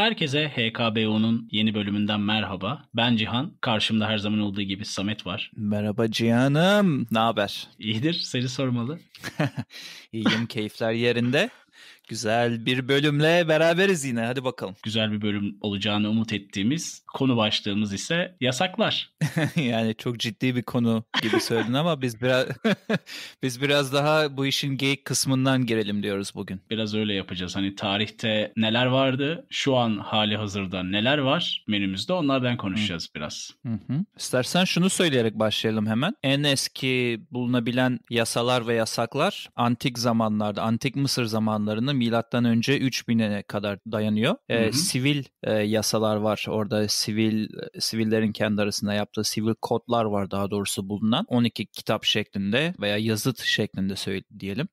Herkese HKBO'nun yeni bölümünden merhaba. Ben Cihan. Karşımda her zaman olduğu gibi Samet var. Merhaba Cihan'ım. Ne haber? İyidir. Seni sormalı. İyiyim. Keyifler yerinde. Güzel bir bölümle beraberiz yine. Hadi bakalım. Güzel bir bölüm olacağını umut ettiğimiz konu başlığımız ise yasaklar. yani çok ciddi bir konu gibi söyledin ama biz biraz biz biraz daha bu işin geyik kısmından girelim diyoruz bugün. Biraz öyle yapacağız. Hani tarihte neler vardı? Şu an hali hazırda neler var? Menümüzde onlardan konuşacağız Hı. biraz. Hı hı. İstersen şunu söyleyerek başlayalım hemen. En eski bulunabilen yasalar ve yasaklar antik zamanlarda, antik Mısır zamanlarının milattan önce 3000'e kadar dayanıyor. E, hı ee, hı. Sivil e, yasalar var orada sivil e, sivillerin kendi arasında yaptığı sivil kodlar var daha doğrusu bulunan 12 kitap şeklinde veya yazıt şeklinde söyle diyelim.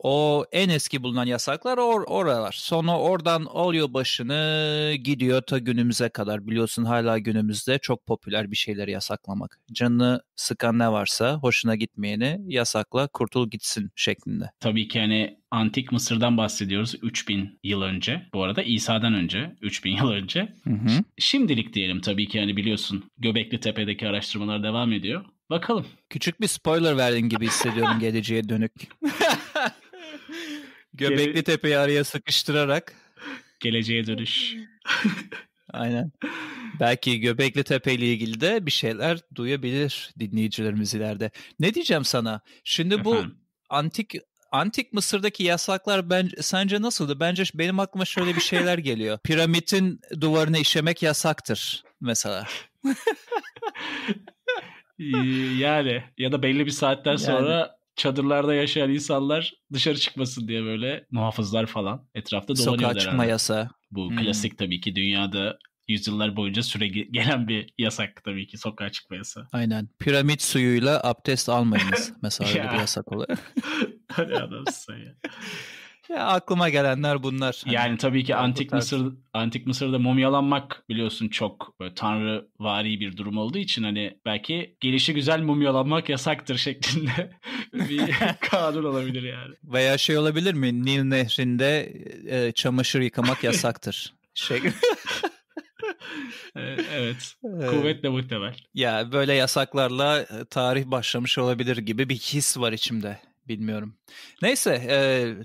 O en eski bulunan yasaklar or oralar. Sonra oradan oluyor başını gidiyor ta günümüze kadar. Biliyorsun hala günümüzde çok popüler bir şeyleri yasaklamak. Canını sıkan ne varsa hoşuna gitmeyeni yasakla kurtul gitsin şeklinde. Tabii ki hani Antik Mısır'dan bahsediyoruz 3000 yıl önce. Bu arada İsa'dan önce 3000 yıl önce. Hı hı. Şimdilik diyelim tabii ki yani biliyorsun Göbekli Tepe'deki araştırmalar devam ediyor. Bakalım. Küçük bir spoiler verdin gibi hissediyorum geleceğe dönük. Göbekli Tepe'yi araya sıkıştırarak. Geleceğe dönüş. Aynen. Belki Göbekli Tepe ile ilgili de bir şeyler duyabilir dinleyicilerimiz ileride. Ne diyeceğim sana? Şimdi bu Efendim? antik Antik Mısır'daki yasaklar ben, sence nasıldı? Bence benim aklıma şöyle bir şeyler geliyor. Piramitin duvarını işemek yasaktır mesela. yani ya da belli bir saatten sonra yani çadırlarda yaşayan insanlar dışarı çıkmasın diye böyle muhafızlar falan etrafta dolanıyor Sokağa çıkma herhalde. Bu hmm. klasik tabii ki dünyada yüzyıllar boyunca süre gelen bir yasak tabii ki sokağa çıkma yasağı. Aynen. Piramit suyuyla abdest almayınız. Mesela öyle bir yasak oluyor. Hadi adamsın ya. Ya aklıma gelenler bunlar. Hani yani tabii ki antik Mısır antik Mısır'da mumyalanmak biliyorsun çok böyle tanrı tanrıvari bir durum olduğu için hani belki gelişi güzel mumyalanmak yasaktır şeklinde bir kanun olabilir yani. Veya şey olabilir mi? Nil Nehri'nde e, çamaşır yıkamak yasaktır. Şey. E, evet. Ee, Kuvvetle muhtemel. Ya böyle yasaklarla e, tarih başlamış olabilir gibi bir his var içimde. Bilmiyorum. Neyse e,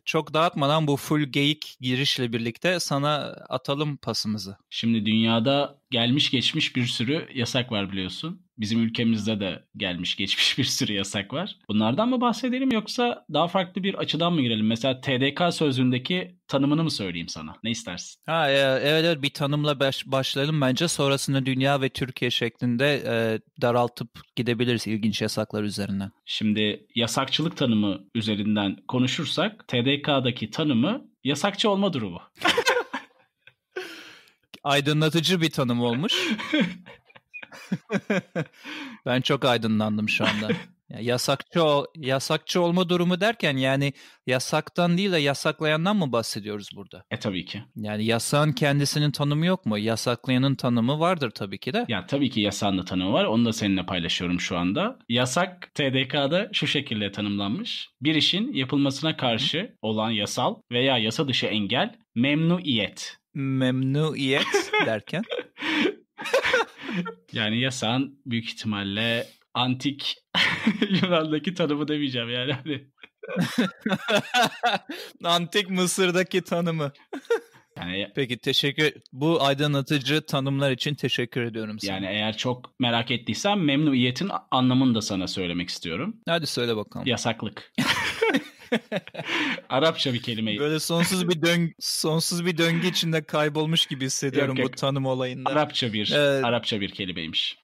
çok dağıtmadan bu full geyik girişle birlikte sana atalım pasımızı. Şimdi dünyada gelmiş geçmiş bir sürü yasak var biliyorsun. Bizim ülkemizde de gelmiş geçmiş bir sürü yasak var. Bunlardan mı bahsedelim yoksa daha farklı bir açıdan mı girelim? Mesela TDK sözlüğündeki tanımını mı söyleyeyim sana? Ne istersin? Ha, e, evet evet bir tanımla baş, başlayalım bence. Sonrasında dünya ve Türkiye şeklinde e, daraltıp gidebiliriz ilginç yasaklar üzerine. Şimdi yasakçılık tanımı üzerinden konuşursak TDK'daki tanımı yasakçı olma durumu. aydınlatıcı bir tanım olmuş. ben çok aydınlandım şu anda. Yani yasakçı ol, yasakçı olma durumu derken yani yasaktan değil de yasaklayandan mı bahsediyoruz burada? E tabii ki. Yani yasağın kendisinin tanımı yok mu? Yasaklayanın tanımı vardır tabii ki de. Ya tabii ki yasağın da tanımı var. Onu da seninle paylaşıyorum şu anda. Yasak TDK'da şu şekilde tanımlanmış. Bir işin yapılmasına karşı olan yasal veya yasa dışı engel memnuiyet memnuniyet derken? yani yasağın büyük ihtimalle antik Yunan'daki tanımı demeyeceğim yani. Hani. antik Mısır'daki tanımı. Yani Peki teşekkür. Bu aydınlatıcı tanımlar için teşekkür ediyorum sana. Yani eğer çok merak ettiysen memnuniyetin anlamını da sana söylemek istiyorum. Hadi söyle bakalım. Yasaklık. Arapça bir kelime. Böyle sonsuz bir dön sonsuz bir döngü içinde kaybolmuş gibi hissediyorum yok, yok. bu tanım olayında. Arapça bir ee, Arapça bir kelimeymiş.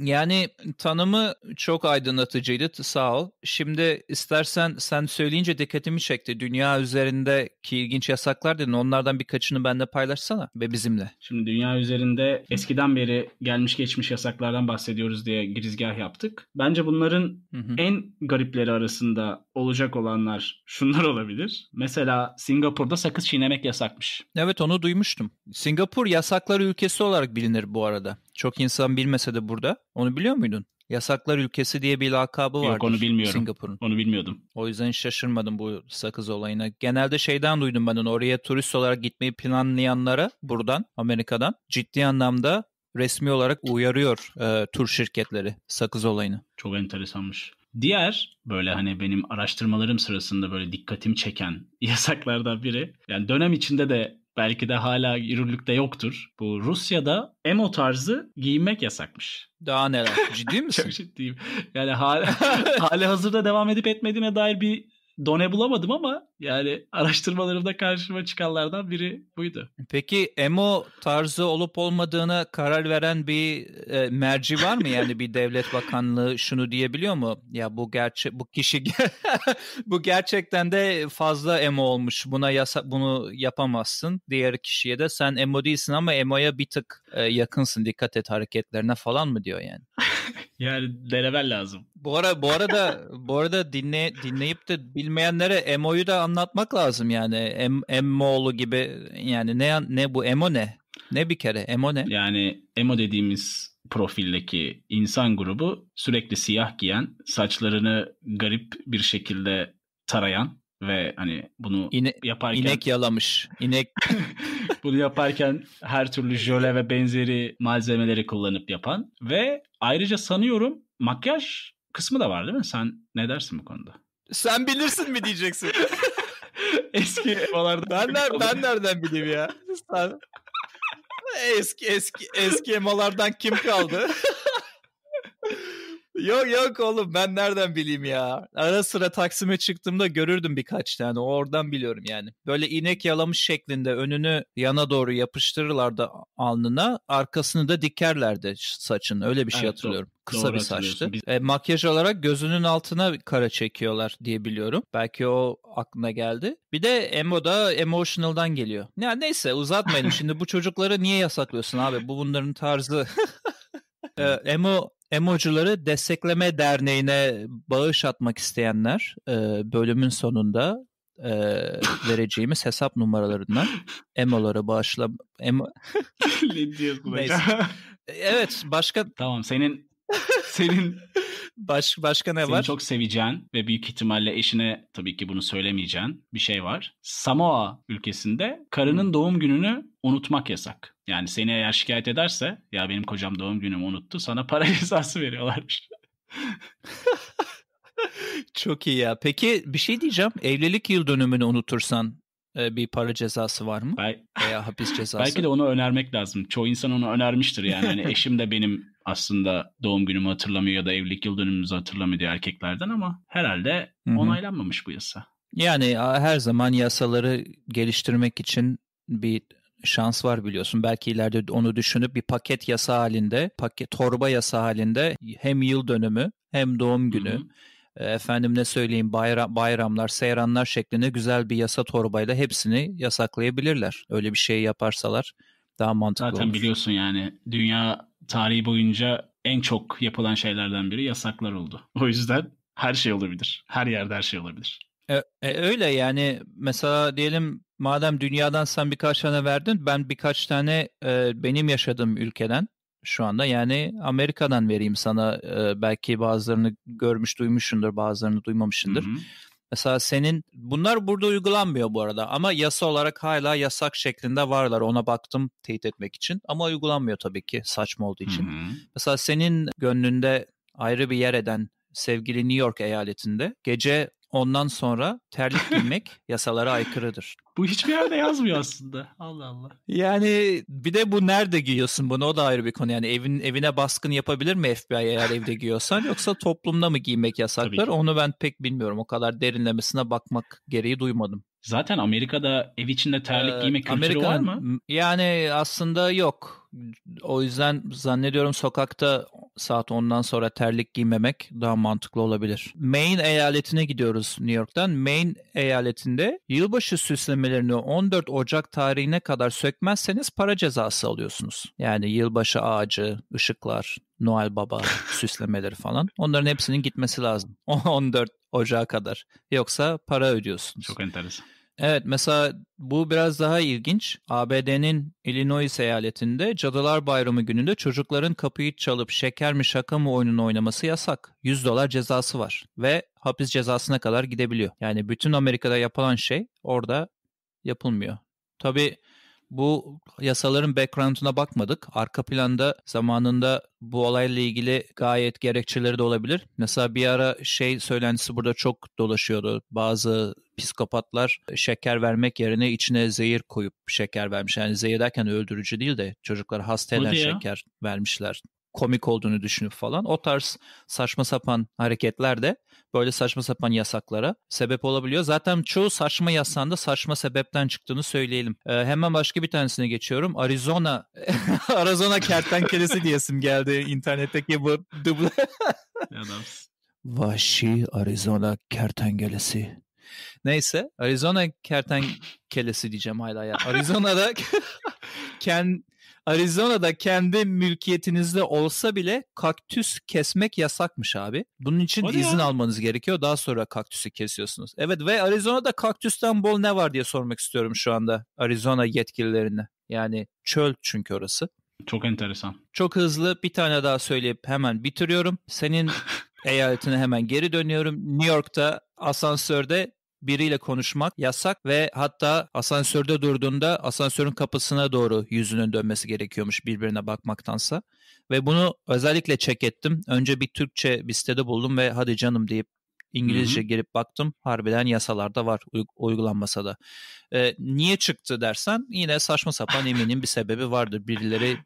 Yani tanımı çok aydınlatıcıydı sağ ol. Şimdi istersen sen söyleyince dikkatimi çekti. Dünya üzerindeki ilginç yasaklar dedin. Onlardan birkaçını benimle paylaşsana ve bizimle. Şimdi dünya üzerinde eskiden beri gelmiş geçmiş yasaklardan bahsediyoruz diye girizgah yaptık. Bence bunların hı hı. en garipleri arasında olacak olanlar olabilir, şunlar olabilir. Mesela Singapur'da sakız çiğnemek yasakmış. Evet onu duymuştum. Singapur yasaklar ülkesi olarak bilinir bu arada. Çok insan bilmese de burada. Onu biliyor muydun? Yasaklar ülkesi diye bir lakabı var. Yok onu bilmiyorum. Singapur'un. Onu bilmiyordum. O yüzden şaşırmadım bu sakız olayına. Genelde şeyden duydum ben onu. Oraya turist olarak gitmeyi planlayanlara buradan Amerika'dan ciddi anlamda resmi olarak uyarıyor e, tur şirketleri sakız olayını. Çok enteresanmış. Diğer böyle hani benim araştırmalarım sırasında böyle dikkatimi çeken yasaklardan biri. Yani dönem içinde de belki de hala yürürlükte yoktur. Bu Rusya'da emo tarzı giyinmek yasakmış. Daha neler? Ciddi misin? Çok ciddiyim. Yani hala, hali hazırda devam edip etmediğine dair bir done bulamadım ama yani araştırmalarımda karşıma çıkanlardan biri buydu. Peki emo tarzı olup olmadığına karar veren bir e, merci var mı? Yani bir devlet bakanlığı şunu diyebiliyor mu? Ya bu gerçek bu kişi bu gerçekten de fazla emo olmuş. Buna yasa bunu yapamazsın. Diğer kişiye de sen emo değilsin ama emoya bir tık e, yakınsın. Dikkat et hareketlerine falan mı diyor yani? Yani denemen lazım. Bu ara bu arada bu arada dinle dinleyip de bilmeyenlere Emo'yu da anlatmak lazım yani. M Emmoğlu gibi yani ne ne bu Emo ne? Ne bir kere Emo ne? Yani Emo dediğimiz profildeki insan grubu sürekli siyah giyen, saçlarını garip bir şekilde tarayan ve hani bunu İne, yaparken inek yalamış. İnek Bunu yaparken her türlü jöle ve benzeri malzemeleri kullanıp yapan ve ayrıca sanıyorum makyaj kısmı da var değil mi? Sen ne dersin bu konuda? Sen bilirsin mi diyeceksin? eski emalardan Ben, ner ben nereden bileyim ya? Sen... Eski eski eski emalardan kim kaldı? Yok yok oğlum ben nereden bileyim ya. Ara sıra Taksim'e çıktığımda görürdüm birkaç tane. Oradan biliyorum yani. Böyle inek yalamış şeklinde önünü yana doğru yapıştırırlardı alnına. Arkasını da dikerlerdi saçın. Öyle bir şey evet, hatırlıyorum. Doğru. Kısa doğru bir saçtı. Biz... E, makyaj olarak gözünün altına kara çekiyorlar diye biliyorum. Belki o aklına geldi. Bir de emo da emotional'dan geliyor. Ya neyse uzatmayın. Şimdi bu çocukları niye yasaklıyorsun abi? Bu bunların tarzı. Ee, emo Emojileri Destekleme Derneği'ne bağış atmak isteyenler e, bölümün sonunda e, vereceğimiz hesap numaralarından emoları bağışla... Emo... Neyse. Evet başka... Tamam senin senin Baş, başka ne Seni var? Seni çok seveceğin ve büyük ihtimalle eşine tabii ki bunu söylemeyeceğin bir şey var. Samoa ülkesinde karının doğum gününü unutmak yasak. Yani seni eğer şikayet ederse ya benim kocam doğum günümü unuttu sana para cezası veriyorlarmış. Çok iyi ya. Peki bir şey diyeceğim. Evlilik yıl dönümünü unutursan e, bir para cezası var mı? Bel- Veya hapis cezası? Belki de onu önermek lazım. Çoğu insan onu önermiştir yani. Hani eşim de benim aslında doğum günümü hatırlamıyor ya da evlilik yıl dönümümüzü hatırlamıyor diye erkeklerden ama herhalde Hı-hı. onaylanmamış bu yasa. Yani her zaman yasaları geliştirmek için bir şans var biliyorsun. Belki ileride onu düşünüp bir paket yasa halinde, paket torba yasa halinde hem yıl dönümü hem doğum günü Hı-hı e, efendim ne söyleyeyim bayram, bayramlar, seyranlar şeklinde güzel bir yasa torbayla hepsini yasaklayabilirler. Öyle bir şey yaparsalar daha mantıklı Zaten olur. biliyorsun yani dünya tarihi boyunca en çok yapılan şeylerden biri yasaklar oldu. O yüzden her şey olabilir. Her yerde her şey olabilir. E, e, öyle yani mesela diyelim madem dünyadan sen birkaç tane verdin ben birkaç tane e, benim yaşadığım ülkeden şu anda yani Amerika'dan vereyim sana e, belki bazılarını görmüş duymuşsundur bazılarını duymamışsındır. Hı-hı. Mesela senin bunlar burada uygulanmıyor bu arada ama yasa olarak hala yasak şeklinde varlar ona baktım teyit etmek için ama uygulanmıyor tabii ki saçma olduğu için. Hı-hı. Mesela senin gönlünde ayrı bir yer eden sevgili New York eyaletinde gece ondan sonra terlik giymek yasalara aykırıdır. Bu hiçbir yerde yazmıyor aslında. Allah Allah. Yani bir de bu nerede giyiyorsun bunu o da ayrı bir konu. Yani evin evine baskın yapabilir mi FBI eğer evde giyiyorsan yoksa toplumda mı giymek yasaklar? Onu ben pek bilmiyorum. O kadar derinlemesine bakmak gereği duymadım. Zaten Amerika'da ev içinde terlik ee, giyme kültürü Amerika, var mı? Yani aslında yok. O yüzden zannediyorum sokakta saat 10'dan sonra terlik giymemek daha mantıklı olabilir. Maine eyaletine gidiyoruz New York'tan. Maine eyaletinde yılbaşı süslemelerini 14 Ocak tarihine kadar sökmezseniz para cezası alıyorsunuz. Yani yılbaşı ağacı, ışıklar, Noel Baba süslemeleri falan. Onların hepsinin gitmesi lazım. 14 Ocağa kadar. Yoksa para ödüyorsunuz. Çok enteresan. Evet mesela bu biraz daha ilginç. ABD'nin Illinois eyaletinde Cadılar Bayramı gününde çocukların kapıyı çalıp şeker mi şaka mı oyununu oynaması yasak. 100 dolar cezası var ve hapis cezasına kadar gidebiliyor. Yani bütün Amerika'da yapılan şey orada yapılmıyor. Tabii bu yasaların background'una bakmadık. Arka planda zamanında bu olayla ilgili gayet gerekçeleri de olabilir. Mesela bir ara şey söylentisi burada çok dolaşıyordu. Bazı psikopatlar şeker vermek yerine içine zehir koyup şeker vermiş. Yani zehir derken öldürücü değil de çocuklar hasta eden şeker vermişler komik olduğunu düşünüp falan o tarz saçma sapan hareketler de böyle saçma sapan yasaklara sebep olabiliyor. Zaten çoğu saçma yasağın saçma sebepten çıktığını söyleyelim. Ee, hemen başka bir tanesine geçiyorum. Arizona Arizona kertenkelesi diyesim geldi internetteki bu duble. Vahşi Arizona kertenkelesi. Neyse Arizona kertenkelesi diyeceğim hala ya. Arizona'da ken, Arizona'da kendi mülkiyetinizde olsa bile kaktüs kesmek yasakmış abi. Bunun için Hadi izin ya. almanız gerekiyor. Daha sonra kaktüsü kesiyorsunuz. Evet ve Arizona'da kaktüsten bol ne var diye sormak istiyorum şu anda Arizona yetkililerine. Yani çöl çünkü orası. Çok enteresan. Çok hızlı bir tane daha söyleyip hemen bitiriyorum. Senin eyaletine hemen geri dönüyorum. New York'ta asansörde biriyle konuşmak yasak ve hatta asansörde durduğunda asansörün kapısına doğru yüzünün dönmesi gerekiyormuş birbirine bakmaktansa. Ve bunu özellikle çek ettim. Önce bir Türkçe bir sitede buldum ve hadi canım deyip İngilizce Hı-hı. girip baktım harbiden yasalarda var uygulanmasa da. Ee, niye çıktı dersen yine saçma sapan eminim bir sebebi vardır. Birileri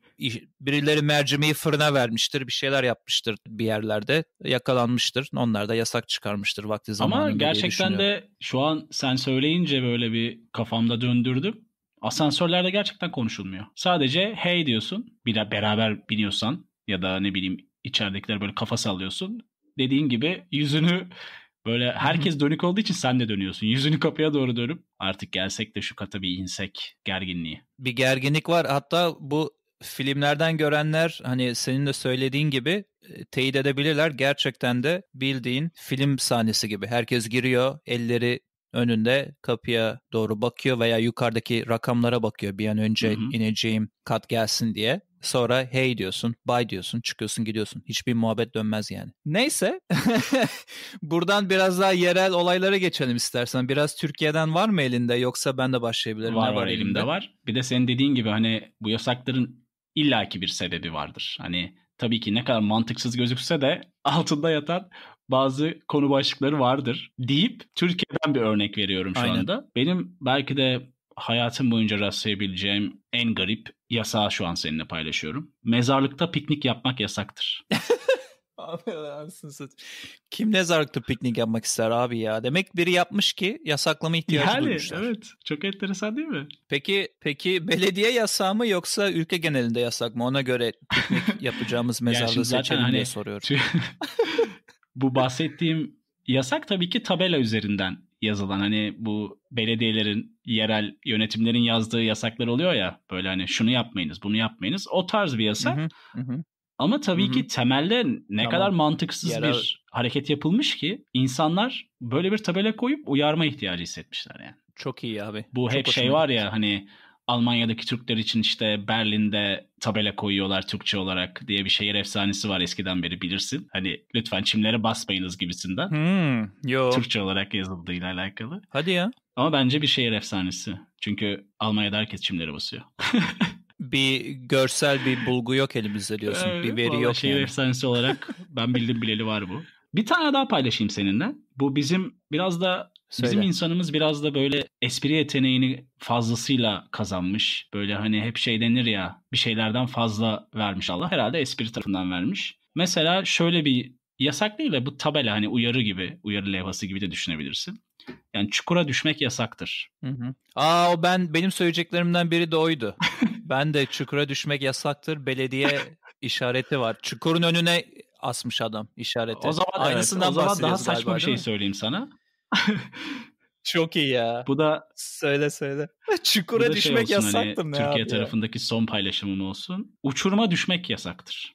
birileri mercimeği fırına vermiştir bir şeyler yapmıştır bir yerlerde yakalanmıştır. Onlar da yasak çıkarmıştır vakti zamanında Ama gerçekten de şu an sen söyleyince böyle bir kafamda döndürdüm. Asansörlerde gerçekten konuşulmuyor. Sadece hey diyorsun. Bir beraber biniyorsan ya da ne bileyim içeridekiler böyle kafa sallıyorsun dediğin gibi yüzünü böyle herkes dönük olduğu için sen de dönüyorsun. Yüzünü kapıya doğru dönüp artık gelsek de şu kata bir insek gerginliği. Bir gerginlik var. Hatta bu filmlerden görenler hani senin de söylediğin gibi e, teyit edebilirler. Gerçekten de bildiğin film sahnesi gibi. Herkes giriyor, elleri önünde kapıya doğru bakıyor veya yukarıdaki rakamlara bakıyor bir an önce hı hı. ineceğim kat gelsin diye. Sonra hey diyorsun, bye diyorsun, çıkıyorsun gidiyorsun. Hiçbir muhabbet dönmez yani. Neyse buradan biraz daha yerel olaylara geçelim istersen. Biraz Türkiye'den var mı elinde yoksa ben de başlayabilirim. Var ne var, var elimde? elimde var. Bir de senin dediğin gibi hani bu yasakların illaki bir sebebi vardır. Hani tabii ki ne kadar mantıksız gözükse de altında yatan bazı konu başlıkları vardır deyip Türkiye'den bir örnek veriyorum şu Aynen. anda. Benim belki de hayatım boyunca rastlayabileceğim en garip yasağı şu an seninle paylaşıyorum. Mezarlıkta piknik yapmak yasaktır. Kim mezarlıkta piknik yapmak ister abi ya? Demek biri yapmış ki yasaklama ihtiyacı yani, duymuşlar. Evet. Çok enteresan değil mi? Peki peki belediye yasağı mı yoksa ülke genelinde yasak mı? Ona göre piknik yapacağımız mezarlığı yani seçelim hani, diye soruyorum. bu bahsettiğim yasak tabii ki tabela üzerinden yazılan hani bu belediyelerin, yerel yönetimlerin yazdığı yasaklar oluyor ya böyle hani şunu yapmayınız, bunu yapmayınız. O tarz bir yasak. Hı hı, hı. Ama tabii hı hı. ki temelde ne tamam. kadar mantıksız yerel... bir hareket yapılmış ki insanlar böyle bir tabela koyup uyarma ihtiyacı hissetmişler yani. Çok iyi abi. Bu Çok hep şey var ya hani Almanya'daki Türkler için işte Berlin'de tabela koyuyorlar Türkçe olarak diye bir şehir efsanesi var eskiden beri bilirsin. Hani lütfen çimlere basmayınız gibisinden. Hmm, yo. Türkçe olarak yazıldığıyla alakalı. Hadi ya. Ama bence bir şehir efsanesi. Çünkü Almanya'da herkes çimlere basıyor. bir görsel bir bulgu yok elimizde diyorsun. Ee, bir veri yok. Şehir yani. efsanesi olarak ben bildim bileli var bu. Bir tane daha paylaşayım seninle. Bu bizim biraz da Söyle. Bizim insanımız biraz da böyle espri yeteneğini fazlasıyla kazanmış. Böyle hani hep şey denir ya bir şeylerden fazla vermiş Allah. Herhalde espri tarafından vermiş. Mesela şöyle bir yasak değil de bu tabela hani uyarı gibi, uyarı levhası gibi de düşünebilirsin. Yani çukura düşmek yasaktır. Hı hı. Aa o ben benim söyleyeceklerimden biri de oydu. ben de çukura düşmek yasaktır. Belediye işareti var. Çukurun önüne asmış adam işareti. O zaman aynısından evet, o zaman daha saçma bir şey söyleyeyim sana. Çok iyi ya. Bu da söyle söyle. Çukura şey düşmek şey olsun, yasaktır hani, ne Türkiye abi tarafındaki ya. son paylaşımım olsun. Uçuruma düşmek yasaktır.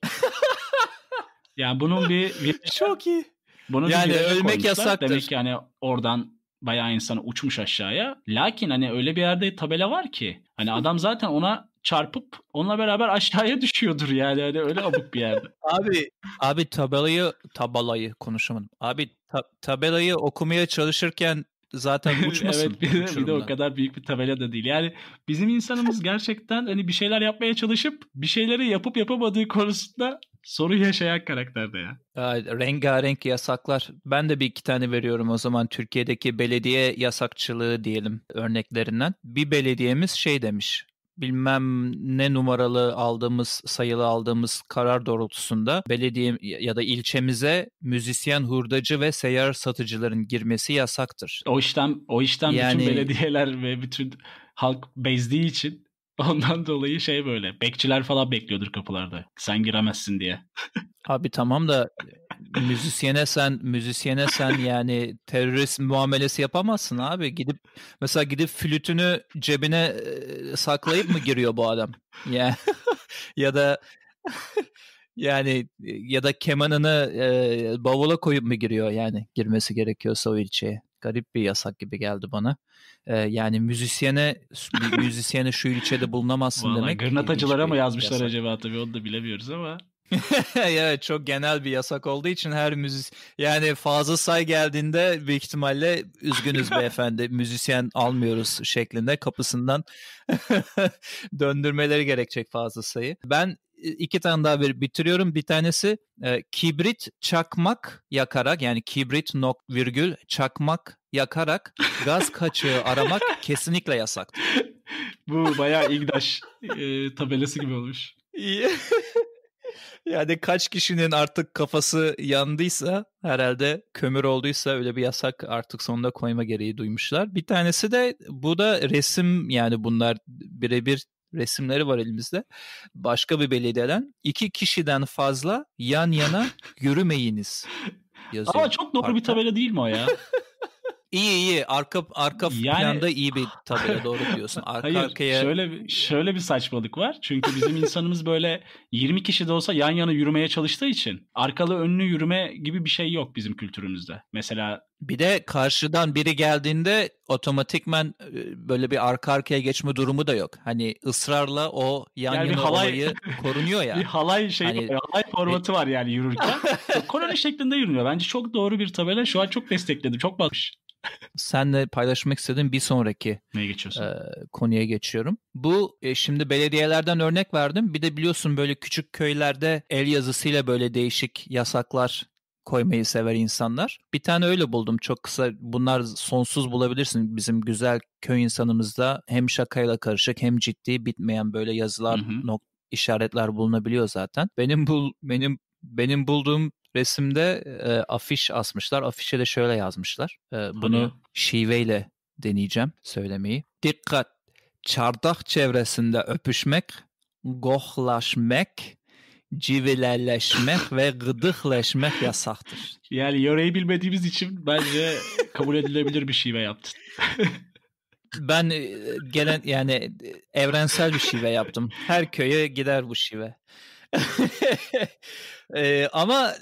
yani bunun bir, bir Çok iyi. Bunun yani bir ölmek koymuşlar. yasaktır. Demek ki hani oradan bayağı insan uçmuş aşağıya. Lakin hani öyle bir yerde tabela var ki hani adam zaten ona çarpıp onunla beraber aşağıya düşüyordur yani. yani öyle abuk bir yerde. abi abi tabelayı tabalayı konuşamadım. Abi ta, tabelayı okumaya çalışırken zaten uçmasın. evet bir de, bir de o kadar büyük bir tabela da değil. Yani bizim insanımız gerçekten hani bir şeyler yapmaya çalışıp bir şeyleri yapıp yapamadığı konusunda soru yaşayan karakterde ya. Rengarenk yasaklar. Ben de bir iki tane veriyorum o zaman Türkiye'deki belediye yasakçılığı diyelim örneklerinden. Bir belediyemiz şey demiş bilmem ne numaralı aldığımız sayılı aldığımız karar doğrultusunda belediye ya da ilçemize müzisyen hurdacı ve seyyar satıcıların girmesi yasaktır. O işten o işlem yani... bütün belediyeler ve bütün halk bezdiği için ondan dolayı şey böyle bekçiler falan bekliyordur kapılarda. Sen giremezsin diye. Abi tamam da müzisyene sen müzisyene sen yani terörist muamelesi yapamazsın abi. Gidip mesela gidip flütünü cebine saklayıp mı giriyor bu adam? Ya yani, ya da yani ya da kemanını e, bavula koyup mu giriyor yani girmesi gerekiyorsa o ilçeye. Garip bir yasak gibi geldi bana. E, yani müzisyene müzisyene şu ilçede bulunamazsın Vallahi demek. Gırnatacılara mı yazmışlar yasak. acaba tabii onu da bilemiyoruz ama. evet çok genel bir yasak olduğu için her müzis yani fazla say geldiğinde büyük ihtimalle üzgünüz beyefendi müzisyen almıyoruz şeklinde kapısından döndürmeleri gerekecek fazla sayı. Ben e, iki tane daha bir bitiriyorum. Bir tanesi e, kibrit çakmak yakarak yani kibrit nok virgül çakmak yakarak gaz kaçığı aramak kesinlikle yasaktır. Bu bayağı İgdaş e, tabelası gibi olmuş yani kaç kişinin artık kafası yandıysa herhalde kömür olduysa öyle bir yasak artık sonunda koyma gereği duymuşlar. Bir tanesi de bu da resim yani bunlar birebir resimleri var elimizde. Başka bir belediyeden iki kişiden fazla yan yana yürümeyiniz yazıyor. Ama çok doğru parkta. bir tabela değil mi o ya? İyi iyi arka arka yani... planda iyi bir tabela doğru diyorsun. Arka Hayır, arkaya şöyle şöyle bir saçmalık var. Çünkü bizim insanımız böyle 20 kişi de olsa yan yana yürümeye çalıştığı için arkalı önlü yürüme gibi bir şey yok bizim kültürümüzde. Mesela bir de karşıdan biri geldiğinde otomatikmen e, böyle bir arka arkaya geçme durumu da yok. Hani ısrarla o yan yani yana halay, olayı korunuyor yani. bir halay şey hani, e, halay formatı e var yani yürürken. Koloni şeklinde yürünüyor. Bence çok doğru bir tabela. Şu an çok destekledim. Çok bakmış senle paylaşmak istediğim bir sonraki Neye E, konuya geçiyorum. Bu e, şimdi belediyelerden örnek verdim. Bir de biliyorsun böyle küçük köylerde el yazısıyla böyle değişik yasaklar koymayı sever insanlar. Bir tane öyle buldum çok kısa. Bunlar sonsuz bulabilirsin bizim güzel köy insanımızda hem şakayla karışık hem ciddi bitmeyen böyle yazılar hı hı. Nok- işaretler bulunabiliyor zaten. Benim bul, benim benim bulduğum resimde e, afiş asmışlar. Afişe de şöyle yazmışlar. E, bunu şiveyle deneyeceğim söylemeyi. Dikkat! Çardak çevresinde öpüşmek, gohlaşmak, civilerleşmek ve gıdıkleşmek yasaktır. Yani yöreyi bilmediğimiz için bence kabul edilebilir bir şive yaptın. ben gelen yani evrensel bir şive yaptım. Her köye gider bu şive. Ee, ama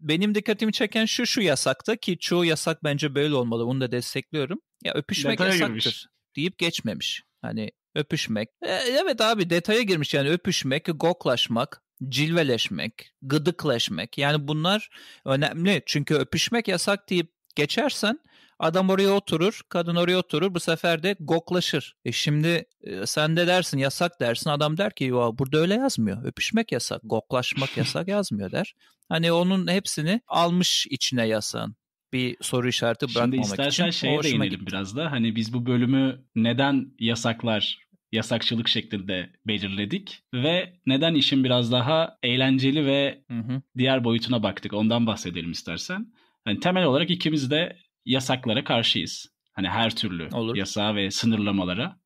benim dikkatimi çeken şu şu yasakta ki çoğu yasak bence böyle olmalı. Onu da destekliyorum. Ya öpüşmek Detaya yasaktır girmiş. deyip geçmemiş. Hani öpüşmek. E, evet abi detaya girmiş yani öpüşmek, goklaşmak, cilveleşmek, gıdıkleşmek. Yani bunlar önemli. Çünkü öpüşmek yasak deyip geçersen Adam oraya oturur, kadın oraya oturur. Bu sefer de goklaşır. E şimdi e, sen de dersin yasak dersin. Adam der ki ya burada öyle yazmıyor. Öpüşmek yasak, goklaşmak yasak yazmıyor der. Hani onun hepsini almış içine yasağın bir soru işareti bırakmamak Şimdi istersen için. şeye değinelim gitti. biraz da. Hani biz bu bölümü neden yasaklar yasakçılık şeklinde belirledik ve neden işin biraz daha eğlenceli ve hı hı. diğer boyutuna baktık. Ondan bahsedelim istersen. Yani temel olarak ikimiz de yasaklara karşıyız. Hani her türlü Olur. yasağa ve sınırlamalara.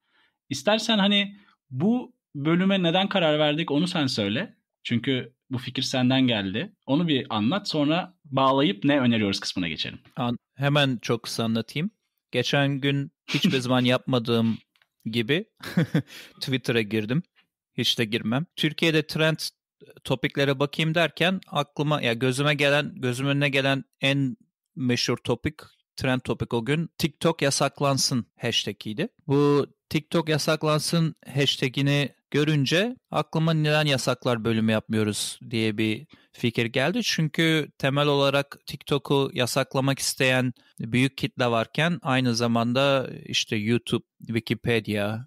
İstersen hani bu bölüme neden karar verdik onu sen söyle. Çünkü bu fikir senden geldi. Onu bir anlat sonra bağlayıp ne öneriyoruz kısmına geçelim. An hemen çok kısa anlatayım. Geçen gün hiçbir zaman yapmadığım gibi Twitter'a girdim. Hiç de girmem. Türkiye'de trend e, topiklere bakayım derken aklıma ya gözüme gelen gözümün önüne gelen en meşhur topik trend topik o gün TikTok yasaklansın hashtag'iydi. Bu TikTok yasaklansın hashtag'ini görünce aklıma neden yasaklar bölümü yapmıyoruz diye bir fikir geldi. Çünkü temel olarak TikTok'u yasaklamak isteyen büyük kitle varken aynı zamanda işte YouTube, Wikipedia,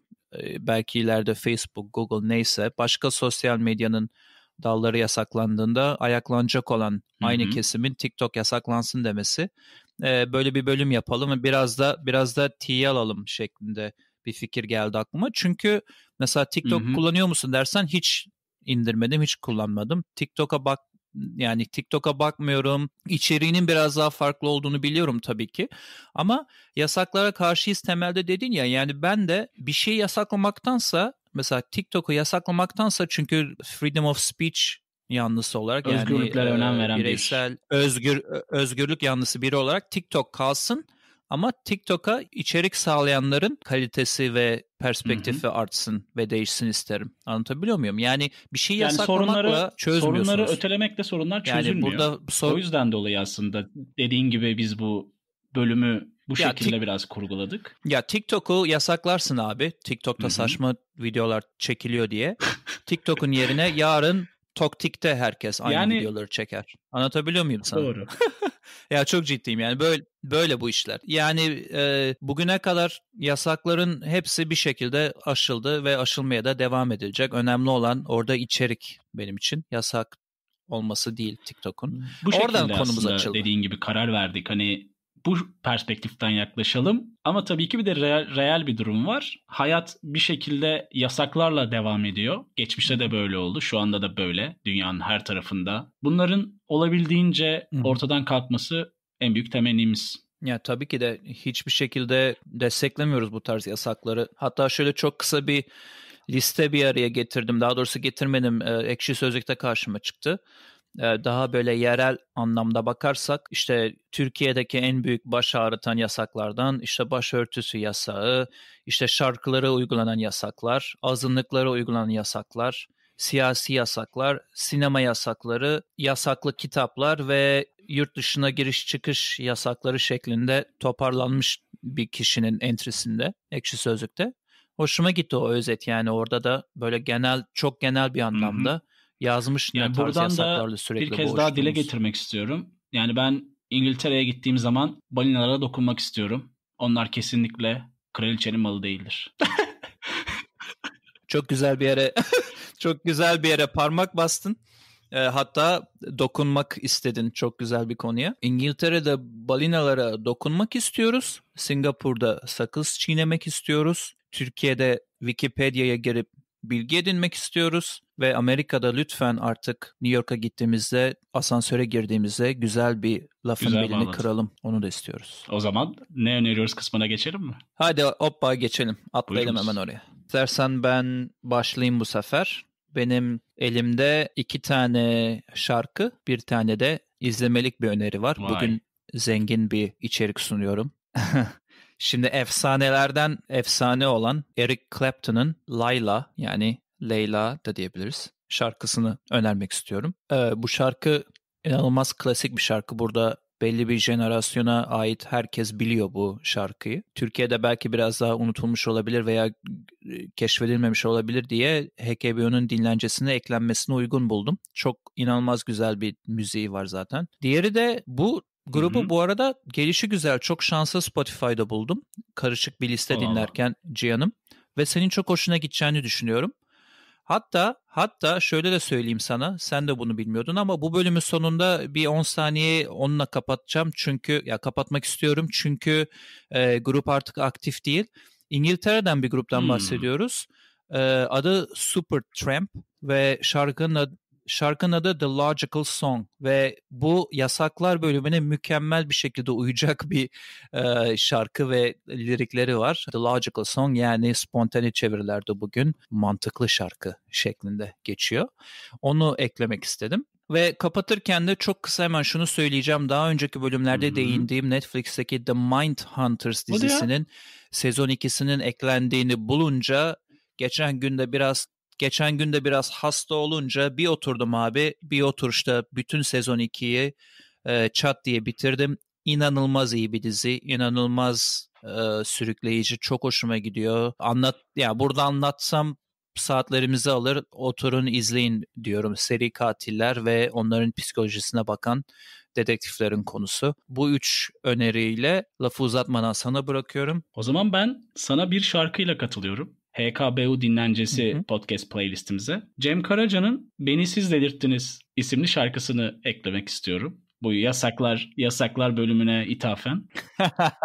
e, belki ileride Facebook, Google neyse başka sosyal medyanın dalları yasaklandığında ayaklanacak olan Hı-hı. aynı kesimin TikTok yasaklansın demesi e, böyle bir bölüm yapalım ve biraz da biraz da tiye alalım şeklinde bir fikir geldi aklıma. Çünkü mesela TikTok Hı-hı. kullanıyor musun dersen hiç indirmedim, hiç kullanmadım. TikTok'a bak yani TikTok'a bakmıyorum. İçeriğinin biraz daha farklı olduğunu biliyorum tabii ki. Ama yasaklara karşıyız temelde dedin ya. Yani ben de bir şey yasaklamaktansa mesela TikTok'u yasaklamaktansa çünkü freedom of speech yanlısı olarak özgürlüklere yani, önem veren bireysel bir. özgür özgürlük yanlısı biri olarak TikTok kalsın ama TikTok'a içerik sağlayanların kalitesi ve perspektifi Hı-hı. artsın ve değişsin isterim. Anlatabiliyor muyum? Yani bir şey yani sorunları, çözmüyorsunuz. Sorunları ötelemekle sorunlar çözülmüyor. Yani burada sor- o yüzden dolayı aslında dediğin gibi biz bu bölümü bu ya şekilde tik, biraz kurguladık. Ya TikTok'u yasaklarsın abi. TikTok'ta Hı-hı. saçma videolar çekiliyor diye. TikTok'un yerine yarın Toktik'te herkes aynı yani, videoları çeker. Anlatabiliyor muyum sana? Doğru. ya çok ciddiyim yani böyle böyle bu işler. Yani e, bugüne kadar yasakların hepsi bir şekilde aşıldı ve aşılmaya da devam edilecek. Önemli olan orada içerik benim için. Yasak olması değil TikTok'un. Bu Oradan konumuz aslında açıldı. dediğin gibi karar verdik. Hani bu perspektiften yaklaşalım. Ama tabii ki bir de real, real bir durum var. Hayat bir şekilde yasaklarla devam ediyor. Geçmişte de böyle oldu, şu anda da böyle dünyanın her tarafında. Bunların olabildiğince ortadan kalkması en büyük temennimiz. Ya tabii ki de hiçbir şekilde desteklemiyoruz bu tarz yasakları. Hatta şöyle çok kısa bir liste bir araya getirdim. Daha doğrusu getirmedim. Ee, ekşi Sözlük'te karşıma çıktı daha böyle yerel anlamda bakarsak işte Türkiye'deki en büyük baş ağrıtan yasaklardan işte başörtüsü yasağı, işte şarkılara uygulanan yasaklar, azınlıklara uygulanan yasaklar, siyasi yasaklar, sinema yasakları, yasaklı kitaplar ve yurt dışına giriş çıkış yasakları şeklinde toparlanmış bir kişinin entrisinde, ekşi sözlükte. Hoşuma gitti o özet yani orada da böyle genel, çok genel bir anlamda Hı-hı yazmış yani buradan da sürekli bir kez daha dile getirmek istiyorum. Yani ben İngiltere'ye gittiğim zaman balinalara dokunmak istiyorum. Onlar kesinlikle kraliçenin malı değildir. çok güzel bir yere çok güzel bir yere parmak bastın. E, hatta dokunmak istedin çok güzel bir konuya. İngiltere'de balinalara dokunmak istiyoruz. Singapur'da sakız çiğnemek istiyoruz. Türkiye'de Wikipedia'ya girip bilgi edinmek istiyoruz ve Amerika'da lütfen artık New York'a gittiğimizde asansöre girdiğimizde güzel bir lafın güzel belini bağladım. kıralım. Onu da istiyoruz. O zaman ne öneriyoruz kısmına geçelim mi? Hadi hoppa geçelim. Atlayalım Buyurunuz. hemen oraya. İstersen ben başlayayım bu sefer. Benim elimde iki tane şarkı, bir tane de izlemelik bir öneri var. Vay. Bugün zengin bir içerik sunuyorum. Şimdi efsanelerden efsane olan Eric Clapton'ın Layla yani Leyla da diyebiliriz şarkısını önermek istiyorum. Ee, bu şarkı inanılmaz klasik bir şarkı. Burada belli bir jenerasyona ait herkes biliyor bu şarkıyı. Türkiye'de belki biraz daha unutulmuş olabilir veya e, keşfedilmemiş olabilir diye HKBO'nun dinlencesine eklenmesine uygun buldum. Çok inanılmaz güzel bir müziği var zaten. Diğeri de bu Grubu Hı-hı. bu arada gelişi güzel çok şanslı Spotify'da buldum. Karışık bir liste Aa. dinlerken Cihan'ım ve senin çok hoşuna gideceğini düşünüyorum. Hatta hatta şöyle de söyleyeyim sana. Sen de bunu bilmiyordun ama bu bölümün sonunda bir 10 saniye onunla kapatacağım. Çünkü ya kapatmak istiyorum. Çünkü e, grup artık aktif değil. İngiltere'den bir gruptan hmm. bahsediyoruz. E, adı Super Tramp ve şarkının adı, Şarkının adı The Logical Song ve bu yasaklar bölümüne mükemmel bir şekilde uyacak bir e, şarkı ve lirikleri var. The Logical Song yani spontane çevirilerde bugün mantıklı şarkı şeklinde geçiyor. Onu eklemek istedim. Ve kapatırken de çok kısa hemen şunu söyleyeceğim. Daha önceki bölümlerde hı değindiğim Netflix'teki The Mind Hunters dizisinin sezon ikisinin eklendiğini bulunca geçen günde biraz Geçen gün de biraz hasta olunca bir oturdum abi. Bir oturuşta bütün sezon 2'yi e, çat diye bitirdim. İnanılmaz iyi bir dizi. inanılmaz e, sürükleyici. Çok hoşuma gidiyor. Anlat ya yani burada anlatsam saatlerimizi alır. Oturun izleyin diyorum. Seri katiller ve onların psikolojisine bakan dedektiflerin konusu. Bu üç öneriyle lafı uzatmadan sana bırakıyorum. O zaman ben sana bir şarkıyla katılıyorum. HKBU Dinlencesi hı hı. podcast playlistimize Cem Karaca'nın Beni Siz Delirttiniz isimli şarkısını eklemek istiyorum. Bu yasaklar yasaklar bölümüne ithafen.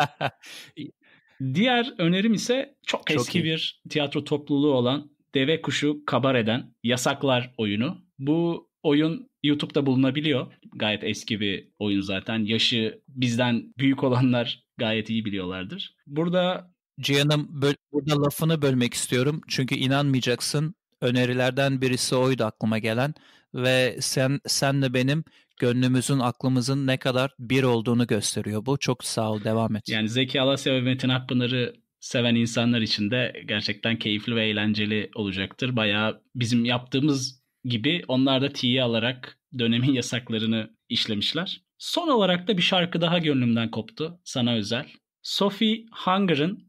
Diğer önerim ise çok, çok eski iyi. bir tiyatro topluluğu olan Deve Kuşu Kabare'den Yasaklar oyunu. Bu oyun YouTube'da bulunabiliyor. Gayet eski bir oyun zaten. Yaşı bizden büyük olanlar gayet iyi biliyorlardır. Burada Cihan'ım böl- burada lafını bölmek istiyorum. Çünkü inanmayacaksın önerilerden birisi oydu aklıma gelen ve sen senle benim gönlümüzün aklımızın ne kadar bir olduğunu gösteriyor bu. Çok sağ ol devam et. Yani Zeki Alasya ve Metin Akpınar'ı seven insanlar için de gerçekten keyifli ve eğlenceli olacaktır. Bayağı bizim yaptığımız gibi onlar da tiye alarak dönemin yasaklarını işlemişler. Son olarak da bir şarkı daha gönlümden koptu sana özel. Sophie Hunger'ın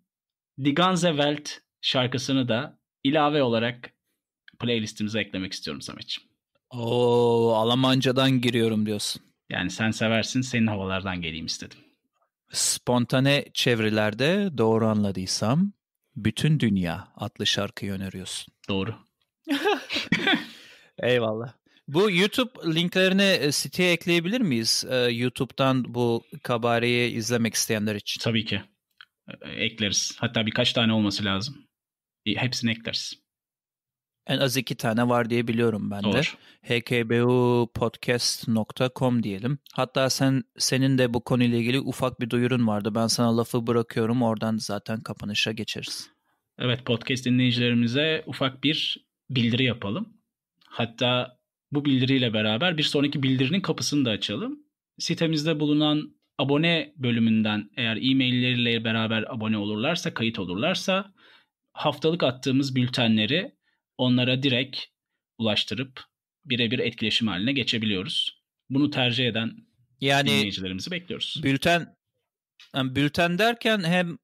Die ganze Welt şarkısını da ilave olarak playlistimize eklemek istiyorum Samet'ciğim. Oo, Almancadan giriyorum diyorsun. Yani sen seversin, senin havalardan geleyim istedim. Spontane çevrelerde doğru anladıysam Bütün Dünya adlı şarkıyı öneriyorsun. Doğru. Eyvallah. Bu YouTube linklerini e, siteye ekleyebilir miyiz? E, YouTube'dan bu kabareyi izlemek isteyenler için. Tabii ki. E, ekleriz. Hatta birkaç tane olması lazım. E, hepsini ekleriz. En az iki tane var diye biliyorum ben de. hkbupodcast.com diyelim. Hatta sen senin de bu konuyla ilgili ufak bir duyurun vardı. Ben sana lafı bırakıyorum. Oradan zaten kapanışa geçeriz. Evet podcast dinleyicilerimize ufak bir bildiri yapalım. Hatta bu bildiriyle beraber bir sonraki bildirinin kapısını da açalım. Sitemizde bulunan abone bölümünden eğer e-mailleriyle beraber abone olurlarsa, kayıt olurlarsa haftalık attığımız bültenleri onlara direkt ulaştırıp birebir etkileşim haline geçebiliyoruz. Bunu tercih eden yani dinleyicilerimizi bekliyoruz. Bülten yani bülten derken hem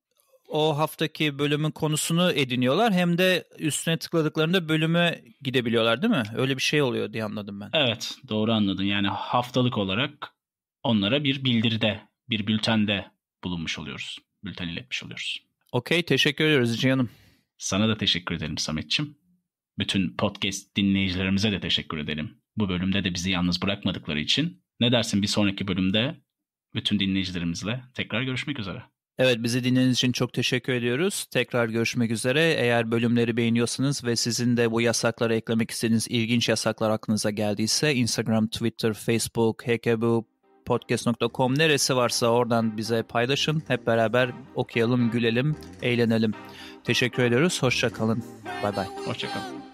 o haftaki bölümün konusunu ediniyorlar hem de üstüne tıkladıklarında bölüme gidebiliyorlar değil mi? Öyle bir şey oluyor diye anladım ben. Evet doğru anladın. Yani haftalık olarak onlara bir bildiride, bir bültende bulunmuş oluyoruz. Bülten iletmiş oluyoruz. Okey, teşekkür ediyoruz Cihan'ım. Sana da teşekkür edelim Sametçim. Bütün podcast dinleyicilerimize de teşekkür edelim. Bu bölümde de bizi yalnız bırakmadıkları için. Ne dersin bir sonraki bölümde bütün dinleyicilerimizle tekrar görüşmek üzere. Evet bizi dinlediğiniz için çok teşekkür ediyoruz. Tekrar görüşmek üzere. Eğer bölümleri beğeniyorsanız ve sizin de bu yasaklara eklemek istediğiniz ilginç yasaklar aklınıza geldiyse Instagram, Twitter, Facebook, Hekebu, podcast.com neresi varsa oradan bize paylaşın. Hep beraber okuyalım, gülelim, eğlenelim. Teşekkür ediyoruz. hoşça kalın Bay bay. Hoşçakalın.